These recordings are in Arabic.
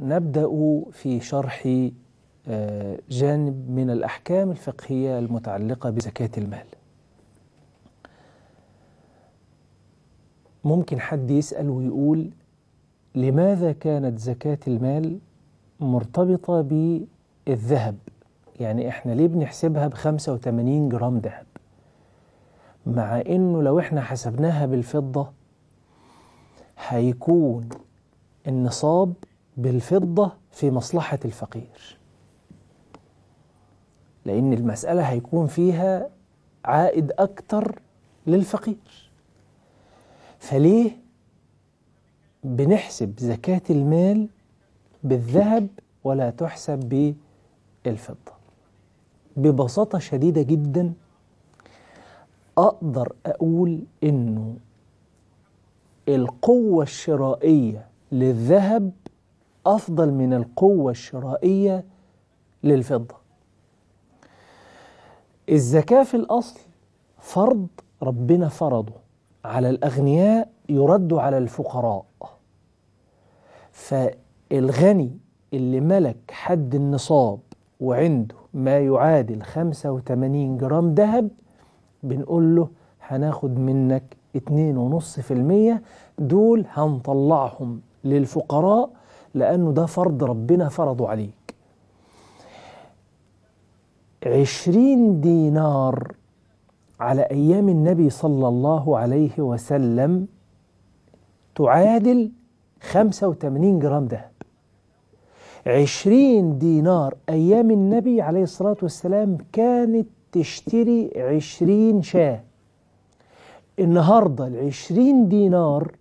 نبدأ في شرح آه، جانب من الأحكام الفقهية المتعلقة بزكاة المال ممكن حد يسأل ويقول لماذا كانت زكاة المال مرتبطة بالذهب يعني احنا ليه بنحسبها ب 85 جرام ذهب مع انه لو احنا حسبناها بالفضة هيكون النصاب بالفضة في مصلحة الفقير لأن المسألة هيكون فيها عائد أكتر للفقير فليه بنحسب زكاة المال بالذهب ولا تحسب بالفضة ببساطة شديدة جدا أقدر أقول إنه القوة الشرائية للذهب أفضل من القوة الشرائية للفضة الزكاة في الأصل فرض ربنا فرضه على الأغنياء يرد على الفقراء فالغني اللي ملك حد النصاب وعنده ما يعادل 85 جرام ذهب بنقول له هناخد منك 2.5% دول هنطلعهم للفقراء لأنه ده فرض ربنا فرضه عليك عشرين دينار على أيام النبي صلى الله عليه وسلم تعادل 85 جرام ذهب عشرين دينار أيام النبي عليه الصلاة والسلام كانت تشتري عشرين شاة النهاردة العشرين دينار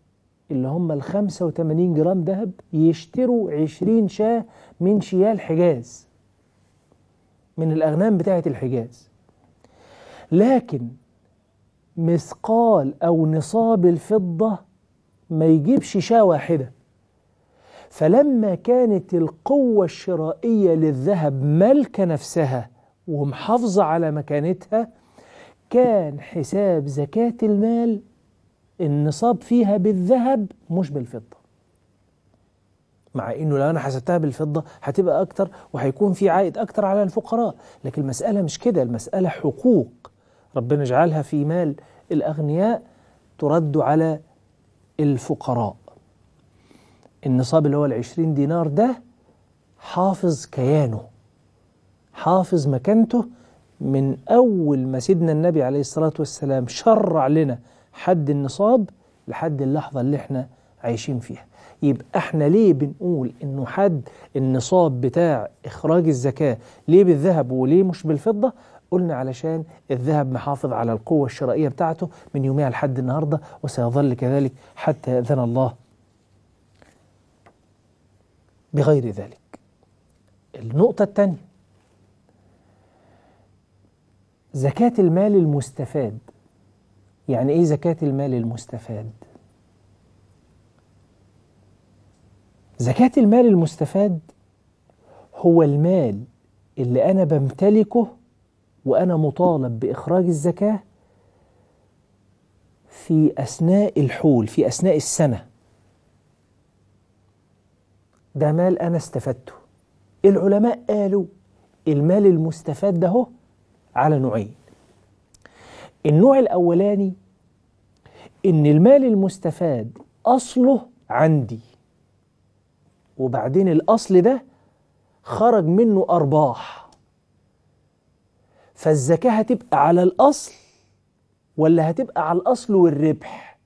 اللي هم ال 85 جرام ذهب يشتروا 20 شاه من شيال الحجاز من الأغنام بتاعة الحجاز لكن مثقال أو نصاب الفضة ما يجيبش شاه واحدة فلما كانت القوة الشرائية للذهب مالكة نفسها ومحافظة على مكانتها كان حساب زكاة المال النصاب فيها بالذهب مش بالفضة مع انه لو انا حسبتها بالفضة هتبقى اكتر وهيكون في عائد اكتر على الفقراء لكن المسألة مش كده المسألة حقوق ربنا يجعلها في مال الاغنياء ترد على الفقراء النصاب اللي هو العشرين دينار ده حافظ كيانه حافظ مكانته من أول ما سيدنا النبي عليه الصلاة والسلام شرع لنا حد النصاب لحد اللحظة اللي احنا عايشين فيها يبقى احنا ليه بنقول انه حد النصاب بتاع اخراج الزكاة ليه بالذهب وليه مش بالفضة قلنا علشان الذهب محافظ على القوة الشرائية بتاعته من يومها لحد النهاردة وسيظل كذلك حتى يأذن الله بغير ذلك النقطة الثانية زكاة المال المستفاد يعني إيه زكاة المال المستفاد؟ زكاة المال المستفاد هو المال اللي أنا بمتلكه وأنا مطالب بإخراج الزكاة في أثناء الحول في أثناء السنة ده مال أنا استفدته العلماء قالوا المال المستفاد ده على نوعين النوع الأولاني إن المال المستفاد أصله عندي وبعدين الأصل ده خرج منه أرباح فالزكاة هتبقى على الأصل ولا هتبقى على الأصل والربح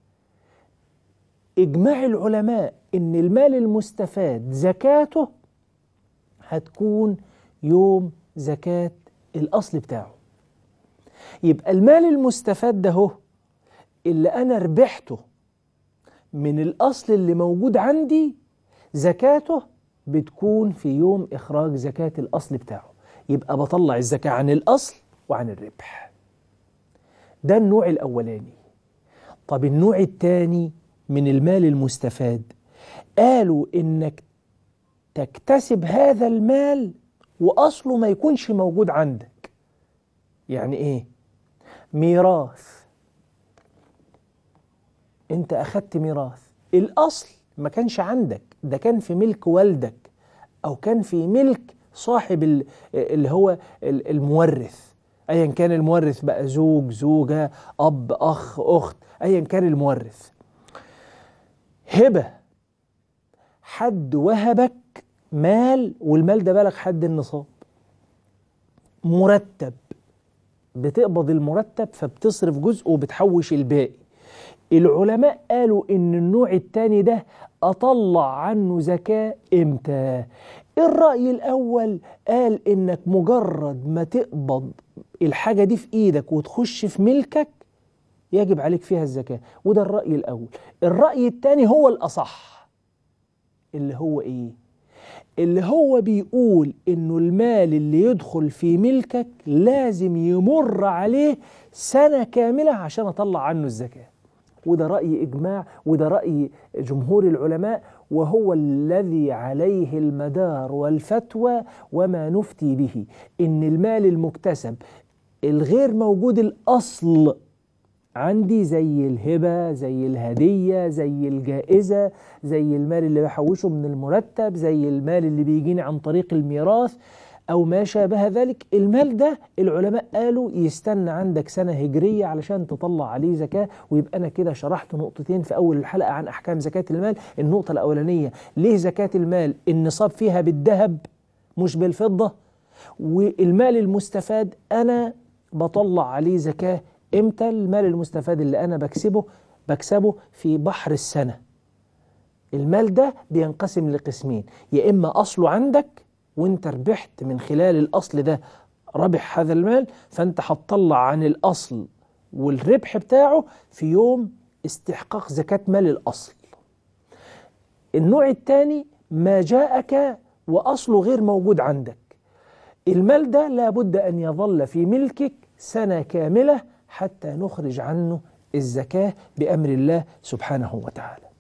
إجماع العلماء إن المال المستفاد زكاته هتكون يوم زكاة الأصل بتاعه يبقى المال المستفاد ده هو اللي أنا ربحته من الأصل اللي موجود عندي زكاته بتكون في يوم إخراج زكاة الأصل بتاعه يبقى بطلع الزكاة عن الأصل وعن الربح ده النوع الأولاني طب النوع الثاني من المال المستفاد قالوا إنك تكتسب هذا المال وأصله ما يكونش موجود عندك يعني إيه؟ ميراث انت اخدت ميراث الاصل ما كانش عندك ده كان في ملك والدك او كان في ملك صاحب اللي هو المورث ايا كان المورث بقى زوج زوجه اب اخ اخت ايا كان المورث هبه حد وهبك مال والمال ده بلغ حد النصاب مرتب بتقبض المرتب فبتصرف جزء وبتحوش الباقي العلماء قالوا ان النوع الثاني ده اطلع عنه زكاه امتى الراي الاول قال انك مجرد ما تقبض الحاجه دي في ايدك وتخش في ملكك يجب عليك فيها الزكاه وده الراي الاول الراي الثاني هو الاصح اللي هو ايه اللي هو بيقول انه المال اللي يدخل في ملكك لازم يمر عليه سنة كاملة عشان اطلع عنه الزكاة وده رأي إجماع وده رأي جمهور العلماء وهو الذي عليه المدار والفتوى وما نفتي به إن المال المكتسب الغير موجود الأصل عندي زي الهبة زي الهدية زي الجائزة زي المال اللي بحوشه من المرتب زي المال اللي بيجيني عن طريق الميراث أو ما شابه ذلك المال ده العلماء قالوا يستنى عندك سنة هجرية علشان تطلع عليه زكاة ويبقى أنا كده شرحت نقطتين في أول الحلقة عن أحكام زكاة المال النقطة الأولانية ليه زكاة المال النصاب فيها بالذهب مش بالفضة والمال المستفاد أنا بطلع عليه زكاة امتى المال المستفاد اللي انا بكسبه بكسبه في بحر السنه المال ده بينقسم لقسمين يا اما اصله عندك وانت ربحت من خلال الاصل ده ربح هذا المال فانت هتطلع عن الاصل والربح بتاعه في يوم استحقاق زكاة مال الأصل النوع الثاني ما جاءك وأصله غير موجود عندك المال ده لابد أن يظل في ملكك سنة كاملة حتى نخرج عنه الزكاة بأمر الله سبحانه وتعالى